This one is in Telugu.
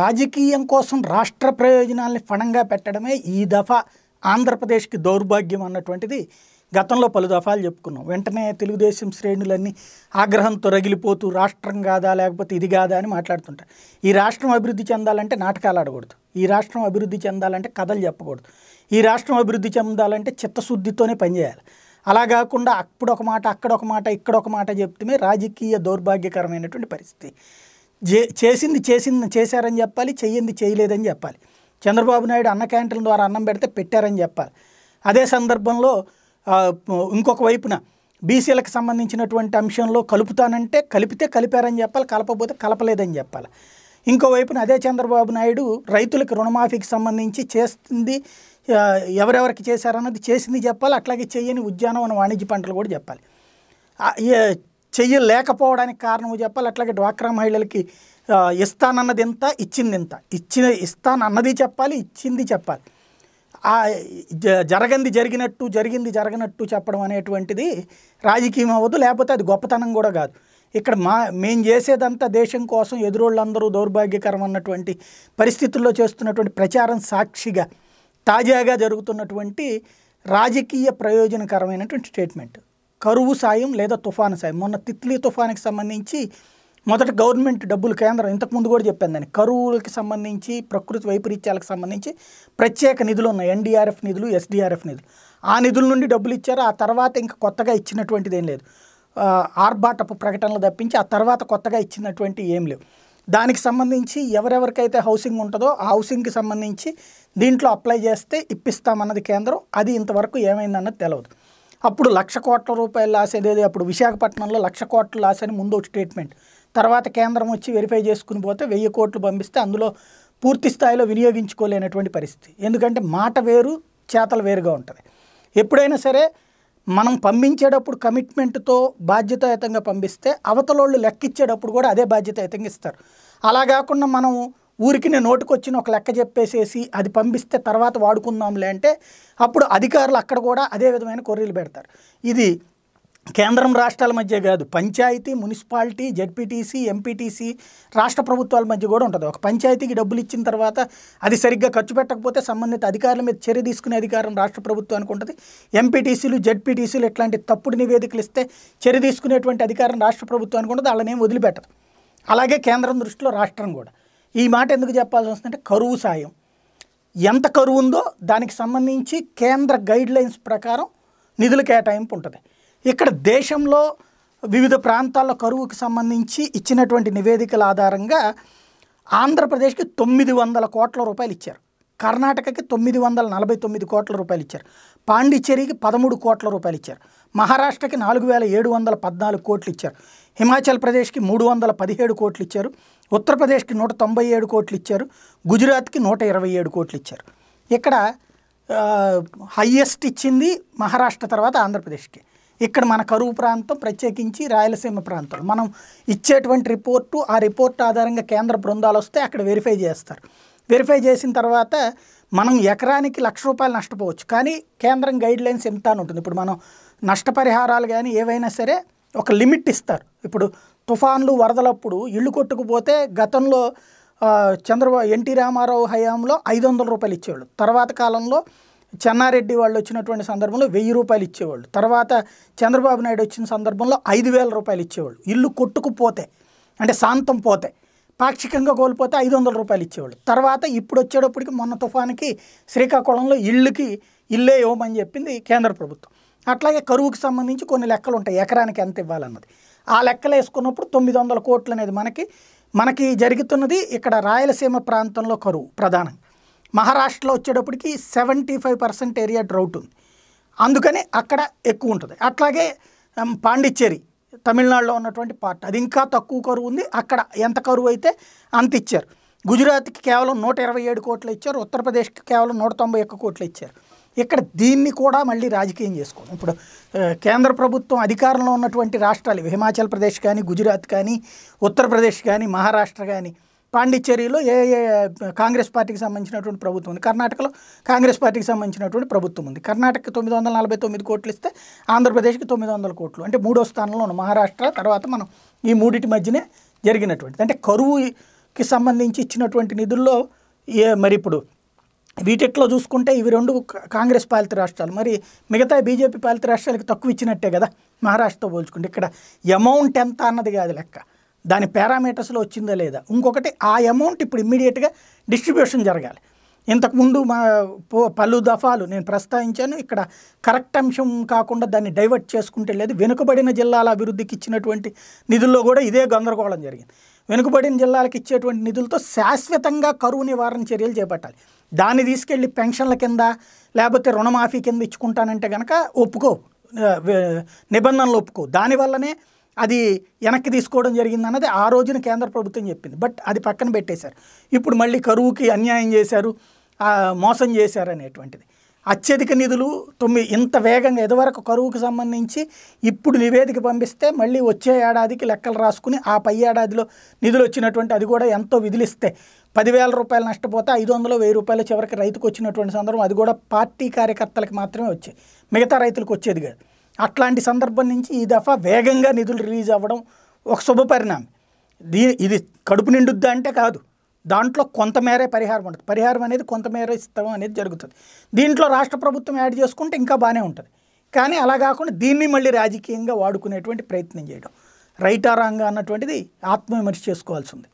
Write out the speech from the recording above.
రాజకీయం కోసం రాష్ట్ర ప్రయోజనాల్ని ఫణంగా పెట్టడమే ఈ దఫా ఆంధ్రప్రదేశ్కి దౌర్భాగ్యం అన్నటువంటిది గతంలో పలు దఫాలు చెప్పుకున్నాం వెంటనే తెలుగుదేశం శ్రేణులన్నీ ఆగ్రహంతో రగిలిపోతూ రాష్ట్రం కాదా లేకపోతే ఇది కాదా అని మాట్లాడుతుంటారు ఈ రాష్ట్రం అభివృద్ధి చెందాలంటే నాటకాలు ఆడకూడదు ఈ రాష్ట్రం అభివృద్ధి చెందాలంటే కథలు చెప్పకూడదు ఈ రాష్ట్రం అభివృద్ధి చెందాలంటే చిత్తశుద్ధితోనే పనిచేయాలి అలా కాకుండా అప్పుడు ఒక మాట అక్కడ ఒక మాట ఇక్కడ ఒక మాట చెప్తే రాజకీయ దౌర్భాగ్యకరమైనటువంటి పరిస్థితి చే చేసింది చేసింది చేశారని చెప్పాలి చెయ్యింది చేయలేదని చెప్పాలి చంద్రబాబు నాయుడు అన్న క్యాంటీన్ ద్వారా అన్నం పెడితే పెట్టారని చెప్పాలి అదే సందర్భంలో ఇంకొక వైపున బీసీలకు సంబంధించినటువంటి అంశంలో కలుపుతానంటే కలిపితే కలిపారని చెప్పాలి కలపకపోతే కలపలేదని చెప్పాలి ఇంకోవైపున అదే చంద్రబాబు నాయుడు రైతులకు రుణమాఫీకి సంబంధించి చేస్తుంది ఎవరెవరికి చేశారన్నది చేసింది చెప్పాలి అట్లాగే చేయని ఉద్యానవన వాణిజ్య పంటలు కూడా చెప్పాలి చెయ్యలేకపోవడానికి కారణం చెప్పాలి అట్లాగే డ్వాక్రా మహిళలకి ఇస్తానన్నది ఎంత ఇచ్చింది ఎంత ఇచ్చిన ఇస్తానన్నది చెప్పాలి ఇచ్చింది చెప్పాలి ఆ జరగంది జరిగినట్టు జరిగింది జరగనట్టు చెప్పడం అనేటువంటిది రాజకీయం అవ్వదు లేకపోతే అది గొప్పతనం కూడా కాదు ఇక్కడ మా మేము చేసేదంతా దేశం కోసం ఎదురోళ్ళందరూ దౌర్భాగ్యకరం అన్నటువంటి పరిస్థితుల్లో చేస్తున్నటువంటి ప్రచారం సాక్షిగా తాజాగా జరుగుతున్నటువంటి రాజకీయ ప్రయోజనకరమైనటువంటి స్టేట్మెంట్ కరువు సాయం లేదా తుఫాను సాయం మొన్న తిత్లీ తుఫానికి సంబంధించి మొదట గవర్నమెంట్ డబ్బులు కేంద్రం ఇంతకుముందు కూడా చెప్పాను దాన్ని కరువులకి సంబంధించి ప్రకృతి వైపరీత్యాలకు సంబంధించి ప్రత్యేక నిధులు ఉన్నాయి ఎన్డీఆర్ఎఫ్ నిధులు ఎస్డీఆర్ఎఫ్ నిధులు ఆ నిధుల నుండి డబ్బులు ఇచ్చారు ఆ తర్వాత ఇంకా కొత్తగా ఇచ్చినటువంటిది ఏం లేదు ఆర్బాటపు ప్రకటనలు తప్పించి ఆ తర్వాత కొత్తగా ఇచ్చినటువంటి ఏం లేవు దానికి సంబంధించి ఎవరెవరికైతే హౌసింగ్ ఉంటుందో ఆ హౌసింగ్కి సంబంధించి దీంట్లో అప్లై చేస్తే ఇప్పిస్తామన్నది కేంద్రం అది ఇంతవరకు ఏమైందన్నది తెలియదు అప్పుడు లక్ష కోట్ల రూపాయలు లాస్ అనేది అప్పుడు విశాఖపట్నంలో లక్ష కోట్ల లాస్ అని ముందు స్టేట్మెంట్ తర్వాత కేంద్రం వచ్చి వెరిఫై చేసుకుని పోతే వెయ్యి కోట్లు పంపిస్తే అందులో పూర్తి స్థాయిలో వినియోగించుకోలేనటువంటి పరిస్థితి ఎందుకంటే మాట వేరు చేతలు వేరుగా ఉంటుంది ఎప్పుడైనా సరే మనం పంపించేటప్పుడు కమిట్మెంట్తో బాధ్యతాయుతంగా పంపిస్తే అవతలోళ్ళు లెక్కిచ్చేటప్పుడు కూడా అదే బాధ్యతాయుతంగా ఇస్తారు అలా కాకుండా మనం ఊరికి నేను నోటుకొచ్చిన ఒక లెక్క చెప్పేసేసి అది పంపిస్తే తర్వాత వాడుకుందాంలే అంటే అప్పుడు అధికారులు అక్కడ కూడా అదే విధమైన కొర్రీలు పెడతారు ఇది కేంద్రం రాష్ట్రాల మధ్య కాదు పంచాయతీ మున్సిపాలిటీ జడ్పీటీసీ ఎంపీటీసీ రాష్ట్ర ప్రభుత్వాల మధ్య కూడా ఉంటుంది ఒక పంచాయతీకి డబ్బులు ఇచ్చిన తర్వాత అది సరిగ్గా ఖర్చు పెట్టకపోతే సంబంధిత అధికారుల మీద చర్య తీసుకునే అధికారం రాష్ట్ర ప్రభుత్వానికి ఉంటుంది ఎంపీటీసీలు జడ్పీటీసీలు ఇట్లాంటి తప్పుడు నివేదికలు ఇస్తే చర్య తీసుకునేటువంటి అధికారం రాష్ట్ర ప్రభుత్వానికి ఉంటుంది వాళ్ళనేం వదిలిపెట్టదు అలాగే కేంద్రం దృష్టిలో రాష్ట్రం కూడా ఈ మాట ఎందుకు చెప్పాల్సి వస్తుందంటే కరువు సాయం ఎంత కరువు ఉందో దానికి సంబంధించి కేంద్ర గైడ్ లైన్స్ ప్రకారం నిధుల కేటాయింపు ఉంటుంది ఇక్కడ దేశంలో వివిధ ప్రాంతాల్లో కరువుకు సంబంధించి ఇచ్చినటువంటి నివేదికల ఆధారంగా ఆంధ్రప్రదేశ్కి తొమ్మిది వందల కోట్ల రూపాయలు ఇచ్చారు కర్ణాటకకి తొమ్మిది వందల నలభై తొమ్మిది కోట్ల రూపాయలు ఇచ్చారు పాండిచ్చేరికి పదమూడు కోట్ల రూపాయలు ఇచ్చారు మహారాష్ట్రకి నాలుగు వేల ఏడు వందల పద్నాలుగు కోట్లు ఇచ్చారు హిమాచల్ ప్రదేశ్కి మూడు వందల పదిహేడు కోట్లు ఇచ్చారు ఉత్తరప్రదేశ్కి నూట తొంభై ఏడు కోట్లు ఇచ్చారు గుజరాత్కి నూట ఇరవై ఏడు కోట్లు ఇచ్చారు ఇక్కడ హయ్యెస్ట్ ఇచ్చింది మహారాష్ట్ర తర్వాత ఆంధ్రప్రదేశ్కి ఇక్కడ మన కరువు ప్రాంతం ప్రత్యేకించి రాయలసీమ ప్రాంతం మనం ఇచ్చేటువంటి రిపోర్టు ఆ రిపోర్ట్ ఆధారంగా కేంద్ర బృందాలు వస్తే అక్కడ వెరిఫై చేస్తారు వెరిఫై చేసిన తర్వాత మనం ఎకరానికి లక్ష రూపాయలు నష్టపోవచ్చు కానీ కేంద్రం గైడ్ లైన్స్ ఎంత ఉంటుంది ఇప్పుడు మనం నష్టపరిహారాలు కానీ ఏవైనా సరే ఒక లిమిట్ ఇస్తారు ఇప్పుడు తుఫాన్లు వరదలప్పుడు ఇళ్ళు కొట్టుకుపోతే గతంలో చంద్రబాబు ఎన్టీ రామారావు హయాంలో ఐదు వందల రూపాయలు ఇచ్చేవాళ్ళు తర్వాత కాలంలో చెన్నారెడ్డి వాళ్ళు వచ్చినటువంటి సందర్భంలో వెయ్యి రూపాయలు ఇచ్చేవాళ్ళు తర్వాత చంద్రబాబు నాయుడు వచ్చిన సందర్భంలో ఐదు వేల రూపాయలు ఇచ్చేవాళ్ళు ఇల్లు కొట్టుకుపోతే అంటే శాంతం పోతే పాక్షికంగా కోల్పోతే ఐదు వందల రూపాయలు ఇచ్చేవాళ్ళు తర్వాత ఇప్పుడు వచ్చేటప్పటికి మొన్న తుఫానికి శ్రీకాకుళంలో ఇళ్ళుకి ఇల్లే ఇవ్వమని చెప్పింది కేంద్ర ప్రభుత్వం అట్లాగే కరువుకు సంబంధించి కొన్ని లెక్కలు ఉంటాయి ఎకరానికి ఎంత ఇవ్వాలన్నది ఆ లెక్కలు వేసుకున్నప్పుడు తొమ్మిది వందల కోట్లు అనేది మనకి మనకి జరుగుతున్నది ఇక్కడ రాయలసీమ ప్రాంతంలో కరువు ప్రధానంగా మహారాష్ట్రలో వచ్చేటప్పటికి seventy five percent area drought ఉంది అందుకని అక్కడ ఎక్కువ ఉంటుంది అట్లాగే పాండిచ్చేరి తమిళనాడులో ఉన్నటువంటి పార్ట్ అది ఇంకా తక్కువ కరువు ఉంది అక్కడ ఎంత కరువు అయితే అంత ఇచ్చారు గుజరాత్కి కేవలం నూట ఇరవై ఏడు కోట్లు ఇచ్చారు ఉత్తరప్రదేశ్కి కేవలం నూట తొంభై ఒక్క కోట్లు ఇచ్చారు ఇక్కడ దీన్ని కూడా మళ్ళీ రాజకీయం చేసుకోవడం ఇప్పుడు కేంద్ర ప్రభుత్వం అధికారంలో ఉన్నటువంటి రాష్ట్రాలు హిమాచల్ ప్రదేశ్ కానీ గుజరాత్ కానీ ఉత్తరప్రదేశ్ కానీ మహారాష్ట్ర కానీ పాండిచ్చేరిలో ఏ ఏ కాంగ్రెస్ పార్టీకి సంబంధించినటువంటి ప్రభుత్వం ఉంది కర్ణాటకలో కాంగ్రెస్ పార్టీకి సంబంధించినటువంటి ప్రభుత్వం ఉంది కర్ణాటకకి తొమ్మిది వందల నలభై తొమ్మిది కోట్లు ఇస్తే ఆంధ్రప్రదేశ్కి తొమ్మిది వందల కోట్లు అంటే మూడో స్థానంలో ఉన్న మహారాష్ట్ర తర్వాత మనం ఈ మూడిటి మధ్యనే జరిగినటువంటిది అంటే కరువుకి సంబంధించి ఇచ్చినటువంటి నిధుల్లో ఏ మరి ఇప్పుడు వీటిట్లో చూసుకుంటే ఇవి రెండు కాంగ్రెస్ పాలిత రాష్ట్రాలు మరి మిగతా బీజేపీ పాలిత రాష్ట్రాలకి తక్కువ ఇచ్చినట్టే కదా మహారాష్ట్రతో పోల్చుకుంటే ఇక్కడ అమౌంట్ ఎంత అన్నది కాదు లెక్క దాని పారామీటర్స్లో వచ్చిందా లేదా ఇంకొకటి ఆ అమౌంట్ ఇప్పుడు ఇమ్మీడియట్గా డిస్ట్రిబ్యూషన్ జరగాలి ఇంతకుముందు మా పలు దఫాలు నేను ప్రస్తావించాను ఇక్కడ కరెక్ట్ అంశం కాకుండా దాన్ని డైవర్ట్ చేసుకుంటే లేదు వెనుకబడిన జిల్లాల అభివృద్ధికి ఇచ్చినటువంటి నిధుల్లో కూడా ఇదే గందరగోళం జరిగింది వెనుకబడిన జిల్లాలకు ఇచ్చేటువంటి నిధులతో శాశ్వతంగా కరువు నివారణ చర్యలు చేపట్టాలి దాన్ని తీసుకెళ్ళి పెన్షన్ల కింద లేకపోతే రుణమాఫీ కింద ఇచ్చుకుంటానంటే కనుక ఒప్పుకో నిబంధనలు ఒప్పుకో దానివల్లనే అది వెనక్కి తీసుకోవడం జరిగింది అన్నది ఆ రోజున కేంద్ర ప్రభుత్వం చెప్పింది బట్ అది పక్కన పెట్టేశారు ఇప్పుడు మళ్ళీ కరువుకి అన్యాయం చేశారు మోసం చేశారు అనేటువంటిది అత్యధిక నిధులు తొమ్మిది ఇంత వేగంగా ఇదివరకు కరువుకు సంబంధించి ఇప్పుడు నివేదిక పంపిస్తే మళ్ళీ వచ్చే ఏడాదికి లెక్కలు రాసుకుని ఆ పై ఏడాదిలో నిధులు వచ్చినటువంటి అది కూడా ఎంతో విధులిస్తే పదివేల రూపాయలు నష్టపోతే ఐదు వందలు వెయ్యి రూపాయలు చివరికి రైతుకు వచ్చినటువంటి సందర్భం అది కూడా పార్టీ కార్యకర్తలకు మాత్రమే వచ్చాయి మిగతా రైతులకు వచ్చేది కాదు అట్లాంటి సందర్భం నుంచి ఈ దఫా వేగంగా నిధులు రిలీజ్ అవ్వడం ఒక పరిణామం దీ ఇది కడుపు నిండుద్దా అంటే కాదు దాంట్లో కొంతమేరే పరిహారం ఉంటుంది పరిహారం అనేది కొంతమేర ఇస్తాం అనేది జరుగుతుంది దీంట్లో రాష్ట్ర ప్రభుత్వం యాడ్ చేసుకుంటే ఇంకా బాగానే ఉంటుంది కానీ అలా కాకుండా దీన్ని మళ్ళీ రాజకీయంగా వాడుకునేటువంటి ప్రయత్నం చేయడం రైట్ అన్నటువంటిది ఆత్మవిమర్శ చేసుకోవాల్సి ఉంది